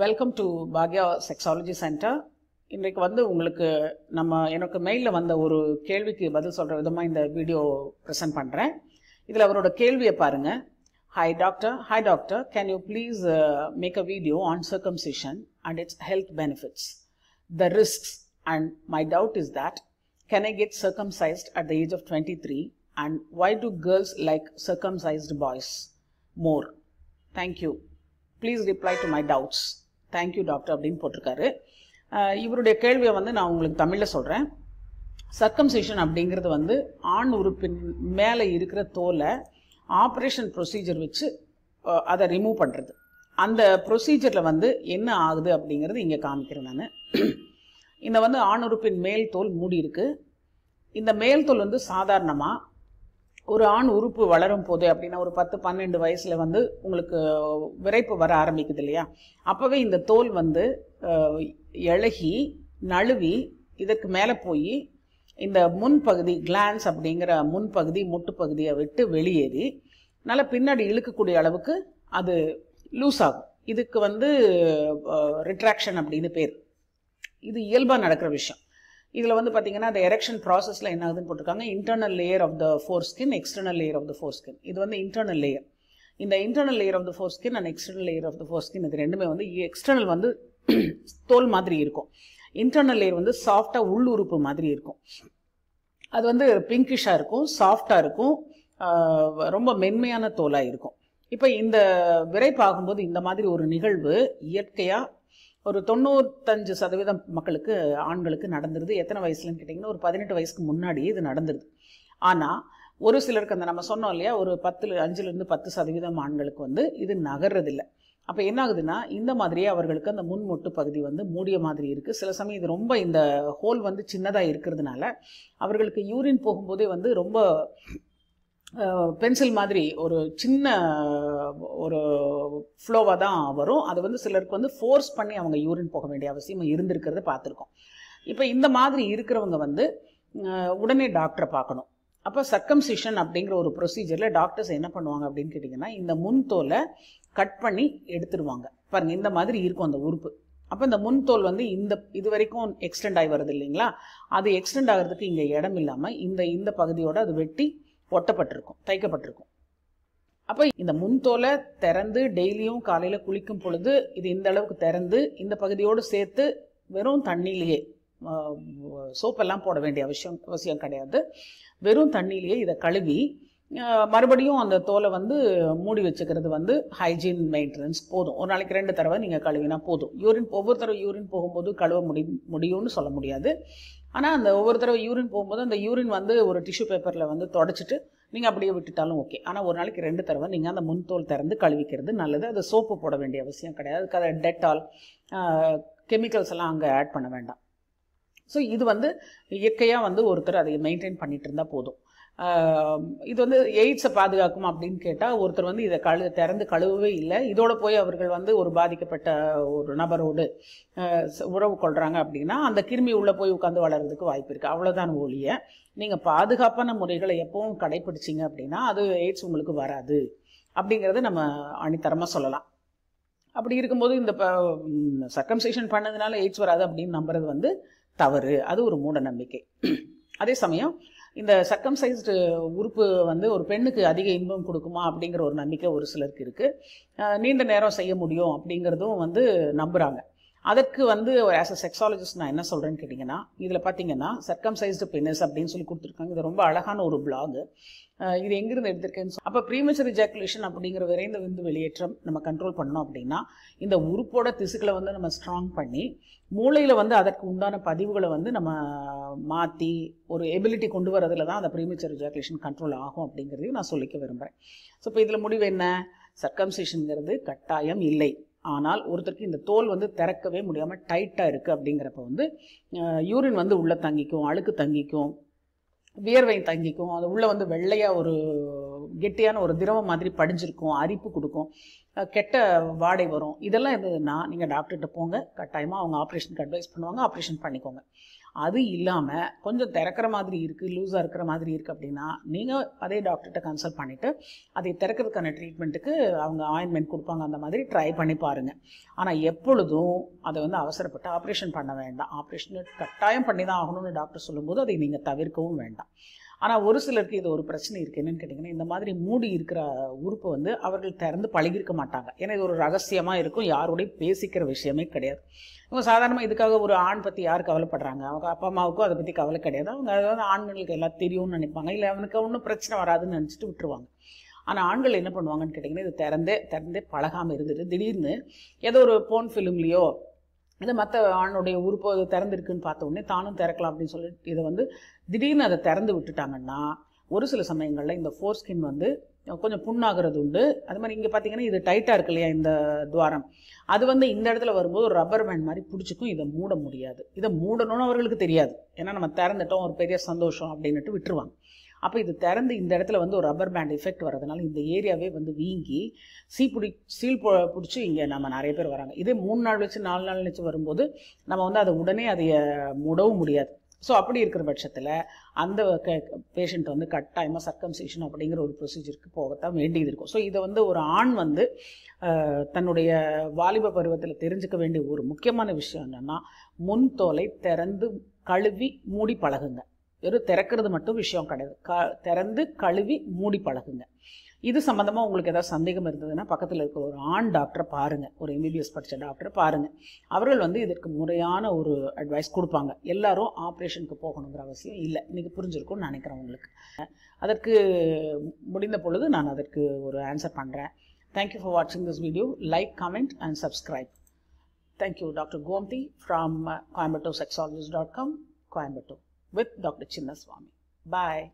Welcome to பாக்யா sexology centre இன்றைக்கு வந்து உங்களுக்கு நம்ம எனக்கு மெயிலில் வந்த ஒரு கேள்விக்கு பதில் சொல்கிற விதமாக இந்த வீடியோ ப்ரெசென்ட் பண்ணுறேன் இதில் அவரோட கேள்வியை பாருங்கள் hi doctor hi doctor can you please make a video on circumcision and its health benefits the risks and my doubt is that can I get circumcised at the age of twenty three and why do girls like circumcised boys more thank you please reply to my doubts thank you doctor அப்படின்னு போட்டிருக்காரு இவருடைய கேள்வியை வந்து நான் உங்களுக்கு தமிழில் சொல்கிறேன் circumcision அப்படிங்கிறது வந்து ஆண் உறுப்பின் மேலே இருக்கிற தோலை ஆப்ரேஷன் ப்ரொசீஜர் வச்சு அதை ரிமூவ் பண்ணுறது அந்த ப்ரொசீஜரில் வந்து என்ன ஆகுது அப்படிங்கிறது இங்கே காமிக்கிறேன் நான் இந்த வந்து ஆண் உறுப்பின் மேல் தோல் மூடி இருக்குது இந்த மேல் தோல் வந்து சாதாரணமாக ஒரு ஆண் உறுப்பு வளரும் போது அப்படின்னா ஒரு பத்து பன்னெண்டு வயசில் வந்து உங்களுக்கு விரைப்பு வர ஆரம்பிக்குது இல்லையா அப்போவே இந்த தோல் வந்து இழகி நழுவி இதற்கு மேலே போய் இந்த முன்பகுதி கிளான்ஸ் அப்படிங்கிற முன்பகுதி முட்டு பகுதியை விட்டு வெளியேறி நல்லா பின்னாடி இழுக்கக்கூடிய அளவுக்கு அது லூஸ் ஆகும் இதுக்கு வந்து ரிட்ராக்ஷன் அப்படின்னு பேர் இது இயல்பாக நடக்கிற விஷயம் இதில் வந்து பார்த்தீங்கன்னா அந்த எரெக்ஷன் ப்ராசஸில் என்ன ஆகுதுன்னு போட்டிருக்காங்க internal layer of the foreskin external layer of the foreskin இது வந்து இன்டர்னல் லேயர் இந்த internal layer of the foreskin and external layer of the foreskin இது ரெண்டுமே வந்து எக்ஸ்டர்னல் வந்து தோல் மாதிரி இருக்கும் இன்டர்னல் லேயர் வந்து சாஃப்டாக உள் உறுப்பு மாதிரி இருக்கும் அது வந்து பிங்கிஷாக இருக்கும் சாஃப்டாக இருக்கும் ரொம்ப மென்மையான தோலாக இருக்கும் இப்போ இந்த விரைப்பாகும்போது இந்த மாதிரி ஒரு நிகழ்வு இயற்கையாக ஒரு தொண்ணூத்தஞ்சு சதவீதம் மக்களுக்கு ஆண்களுக்கு நடந்துருது எத்தனை வயசுலன்னு கேட்டிங்கன்னா ஒரு பதினெட்டு வயசுக்கு முன்னாடியே இது நடந்துருது ஆனால் ஒரு சிலருக்கு அந்த நம்ம சொன்னோம் இல்லையா ஒரு பத்தில் அஞ்சுலேருந்து பத்து சதவீதம் ஆண்களுக்கு வந்து இது நகர்றதில்லை அப்போ என்ன ஆகுதுன்னா இந்த மாதிரியே அவர்களுக்கு அந்த முன்மொட்டு பகுதி வந்து மூடிய மாதிரி இருக்குது சில சமயம் இது ரொம்ப இந்த ஹோல் வந்து சின்னதாக இருக்கிறதுனால அவர்களுக்கு யூரின் போகும்போதே வந்து ரொம்ப பென்சில் மாதிரி ஒரு சின்ன ஒரு ஃப்ளோவாக தான் வரும் அது வந்து சிலருக்கு வந்து ஃபோர்ஸ் பண்ணி அவங்க யூரின் போக வேண்டிய அவசியம் இருந்திருக்கிறத பார்த்துருக்கோம் இப்போ இந்த மாதிரி இருக்கிறவங்க வந்து உடனே டாக்டரை பார்க்கணும் அப்போ சர்க்கம்சிஷன் அப்படிங்கிற ஒரு ப்ரொசீஜரில் டாக்டர்ஸ் என்ன பண்ணுவாங்க அப்படின்னு கேட்டிங்கன்னா இந்த முன்தோலை கட் பண்ணி எடுத்துருவாங்க பாருங்கள் இந்த மாதிரி இருக்கும் அந்த உறுப்பு அப்போ இந்த முன்தோல் வந்து இந்த இது வரைக்கும் எக்ஸ்டெண்ட் ஆகி வருது இல்லைங்களா அது எக்ஸ்டெண்ட் ஆகிறதுக்கு இங்கே இடம் இல்லாமல் இந்த இந்த பகுதியோடு அது வெட்டி ஒட்டப்பட்டிருக்கும் தைக்கப்பட்டிருக்கும் அப்போ இந்த முன்தோலை திறந்து டெய்லியும் காலையில் குளிக்கும் பொழுது இது இந்த அளவுக்கு திறந்து இந்த பகுதியோடு சேர்த்து வெறும் தண்ணியிலேயே சோப்பெல்லாம் போட வேண்டிய அவசியம் அவசியம் கிடையாது வெறும் தண்ணியிலேயே இதை கழுவி மறுபடியும் அந்த தோலை வந்து மூடி வச்சுக்கிறது வந்து ஹைஜீன் மெயின்டெனன்ஸ் போதும் ஒரு நாளைக்கு ரெண்டு தடவை நீங்கள் கழுவினா போதும் யூரின் ஒவ்வொரு தடவை யூரின் போகும்போது கழுவ முடி முடியும்னு சொல்ல முடியாது ஆனால் அந்த ஒவ்வொரு தடவை யூரின் போகும்போது அந்த யூரின் வந்து ஒரு டிஷ்யூ பேப்பரில் வந்து தொடச்சிட்டு நீங்கள் அப்படியே விட்டுட்டாலும் ஓகே ஆனால் ஒரு நாளைக்கு ரெண்டு தடவை நீங்கள் அந்த முன்தோல் திறந்து கழுவிக்கிறது நல்லது அது சோப்பு போட வேண்டிய அவசியம் கிடையாது அதுக்கு அதை டெட்டால் கெமிக்கல்ஸ் எல்லாம் அங்கே ஆட் பண்ண வேண்டாம் ஸோ இது வந்து இயற்கையாக வந்து ஒருத்தர் அதை மெயின்டைன் பண்ணிகிட்டு இருந்தால் போதும் இது வந்து எய்ட்ஸை பாதுகாக்கும் அப்படின்னு கேட்டால் ஒருத்தர் வந்து இதை கழு திறந்து கழுவவே இல்லை இதோடு போய் அவர்கள் வந்து ஒரு பாதிக்கப்பட்ட ஒரு நபரோடு உறவு கொள்கிறாங்க அப்படின்னா அந்த கிருமி உள்ளே போய் உட்காந்து வளர்கிறதுக்கு வாய்ப்பு இருக்குது அவ்வளோதான் ஒழிய நீங்கள் பாதுகாப்பான முறைகளை எப்பவும் கடைப்பிடிச்சிங்க அப்படின்னா அது எய்ட்ஸ் உங்களுக்கு வராது அப்படிங்கிறத நம்ம அணித்தரமாக சொல்லலாம் அப்படி இருக்கும்போது இந்த சர்க்கம்சேஷன் பண்ணதுனால எய்ட்ஸ் வராது அப்படின்னு நம்புறது வந்து தவறு அது ஒரு மூட நம்பிக்கை அதே சமயம் இந்த சக்கம்சைஸ்டு உறுப்பு வந்து ஒரு பெண்ணுக்கு அதிக இன்பம் கொடுக்குமா அப்படிங்கிற ஒரு நம்பிக்கை ஒரு சிலருக்கு இருக்குது நீண்ட நேரம் செய்ய முடியும் அப்படிங்கிறதும் வந்து நம்புகிறாங்க அதற்கு வந்து ஆஸ் அ செக்ஸாலஜிஸ்ட் நான் என்ன சொல்கிறேன்னு கேட்டிங்கன்னா இதில் பார்த்தீங்கன்னா சர்க்கம்சைஸ்டு பெனிஸ் அப்படின்னு சொல்லி கொடுத்துருக்காங்க இது ரொம்ப அழகான ஒரு பிளாகு இது எங்கிருந்து எடுத்திருக்கேன்னு அப்போ ப்ரீமச்சர் ஜாக்குலேஷன் அப்படிங்கிற விரைந்த விந்து வெளியேற்றம் நம்ம கண்ட்ரோல் பண்ணோம் அப்படின்னா இந்த உறுப்போட திசுக்களை வந்து நம்ம ஸ்ட்ராங் பண்ணி மூளையில் வந்து அதற்கு உண்டான பதிவுகளை வந்து நம்ம மாற்றி ஒரு எபிலிட்டி கொண்டு வரதுல தான் அந்த ப்ரீமிச்சர் ஜாக்குலேஷன் கண்ட்ரோல் ஆகும் அப்படிங்கிறதையும் நான் சொல்லிக்க விரும்புகிறேன் ஸோ இப்போ இதில் முடிவு என்ன சர்க்கம்சேஷனுங்கிறது கட்டாயம் இல்லை ஆனால் ஒருத்தருக்கு இந்த தோல் வந்து திறக்கவே முடியாமல் டைட்டாக இருக்குது அப்படிங்கிறப்ப வந்து யூரின் வந்து உள்ளே தங்கிக்கும் அழுக்கு தங்கிக்கும் வியர்வை தங்கிக்கும் அது உள்ளே வந்து வெள்ளையாக ஒரு கெட்டியான ஒரு திரவம் மாதிரி படிஞ்சிருக்கும் அரிப்பு கொடுக்கும் கெட்ட வாடை வரும் இதெல்லாம் இருந்ததுன்னா நீங்கள் டாக்டர்கிட்ட போங்க கட்டாயமாக அவங்க ஆப்ரேஷனுக்கு அட்வைஸ் பண்ணுவாங்க ஆப்ரேஷன் பண்ணிக்கோங்க அது இல்லாமல் கொஞ்சம் திறக்கிற மாதிரி இருக்குது லூஸாக இருக்கிற மாதிரி இருக்குது அப்படின்னா நீங்கள் அதே டாக்டர்கிட்ட கன்சல்ட் பண்ணிவிட்டு அதை திறக்கிறதுக்கான ட்ரீட்மெண்ட்டுக்கு அவங்க ஆயின்மெண்ட் கொடுப்பாங்க அந்த மாதிரி ட்ரை பண்ணி பாருங்கள் ஆனால் எப்பொழுதும் அதை வந்து அவசரப்பட்டு ஆப்ரேஷன் பண்ண வேண்டாம் ஆப்ரேஷன் கட்டாயம் பண்ணி தான் ஆகணும்னு டாக்டர் சொல்லும்போது அதை நீங்கள் தவிர்க்கவும் வேண்டாம் ஆனால் ஒரு சிலருக்கு இது ஒரு பிரச்சனை இருக்குது என்னென்னு கேட்டிங்கன்னா இந்த மாதிரி மூடி இருக்கிற உறுப்பை வந்து அவர்கள் திறந்து பழகிருக்க மாட்டாங்க ஏன்னா இது ஒரு ரகசியமாக இருக்கும் யாரோடையும் பேசிக்கிற விஷயமே கிடையாது இவங்க சாதாரணமாக இதுக்காக ஒரு ஆண் பற்றி யார் கவலைப்படுறாங்க அவங்க அப்பா அம்மாவுக்கும் அதை பற்றி கவலை கிடையாது அவங்க அதாவது ஆண்களுக்கு எல்லாம் தெரியும்னு நினைப்பாங்க இல்லை அவனுக்கு ஒன்றும் பிரச்சனை வராதுன்னு நினச்சிட்டு விட்டுருவாங்க ஆனால் ஆண்கள் என்ன பண்ணுவாங்கன்னு கேட்டிங்கன்னா இது திறந்தே திறந்தே பழகாமல் இருந்துட்டு திடீர்னு ஏதோ ஒரு போன் ஃபிலிம்லேயோ இந்த மற்ற ஆணுடைய உறுப்பு திறந்துருக்குன்னு பார்த்த உடனே தானும் திறக்கலாம் அப்படின்னு சொல்லி இதை வந்து திடீர்னு அதை திறந்து விட்டுட்டாங்கன்னா ஒரு சில சமயங்களில் இந்த ஃபோர் ஸ்கின் வந்து கொஞ்சம் புண்ணாகிறது உண்டு அது மாதிரி இங்கே பார்த்தீங்கன்னா இது டைட்டாக இருக்கு இல்லையா இந்த துவாரம் அது வந்து இந்த இடத்துல வரும்போது ஒரு ரப்பர் பேண்ட் மாதிரி பிடிச்சிக்கும் இதை மூட முடியாது இதை மூடணும்னு அவர்களுக்கு தெரியாது ஏன்னா நம்ம திறந்துட்டோம் ஒரு பெரிய சந்தோஷம் அப்படின்னுட்டு விட்டுருவாங்க அப்போ இது திறந்து இந்த இடத்துல வந்து ஒரு ரப்பர் பேண்ட் எஃபெக்ட் வரதுனால இந்த ஏரியாவே வந்து வீங்கி சீ பிடி சீல் பிடிச்சி இங்கே நம்ம நிறைய பேர் வராங்க இதே மூணு நாள் வச்சு நாலு நாள் வச்சு வரும்போது நம்ம வந்து அதை உடனே அதைய முடவும் முடியாது ஸோ அப்படி இருக்கிற பட்சத்தில் அந்த க பேஷண்ட் வந்து கட்டாயமாக சர்க்கம்சேஷன் அப்படிங்கிற ஒரு ப்ரொசீஜருக்கு போகத்தான் வேண்டியது இருக்கும் ஸோ இதை வந்து ஒரு ஆண் வந்து தன்னுடைய வாலிப பருவத்தில் தெரிஞ்சுக்க வேண்டிய ஒரு முக்கியமான விஷயம் என்னென்னா முன் தோலை திறந்து கழுவி மூடி பழகுங்க வெறும் திறக்கிறது மட்டும் விஷயம் கிடையாது க திறந்து கழுவி மூடி பழகுங்க இது சம்மந்தமாக உங்களுக்கு ஏதாவது சந்தேகம் இருந்ததுன்னா பக்கத்தில் இருக்கிற ஒரு ஆண் டாக்டரை பாருங்கள் ஒரு எம்பிபிஎஸ் படித்த டாக்டரை பாருங்கள் அவர்கள் வந்து இதற்கு முறையான ஒரு அட்வைஸ் கொடுப்பாங்க எல்லாரும் ஆப்ரேஷனுக்கு போகணுங்கிற அவசியம் இல்லை இன்றைக்கி புரிஞ்சிருக்கும்னு நினைக்கிறேன் உங்களுக்கு அதற்கு முடிந்த பொழுது நான் அதற்கு ஒரு ஆன்சர் பண்ணுறேன் தேங்க்யூ ஃபார் வாட்சிங் this video like comment and subscribe thank you doctor Gomathi from Coimbatore sexologist dot com Coimbatore with Dr. Chinnaswamy. Bye.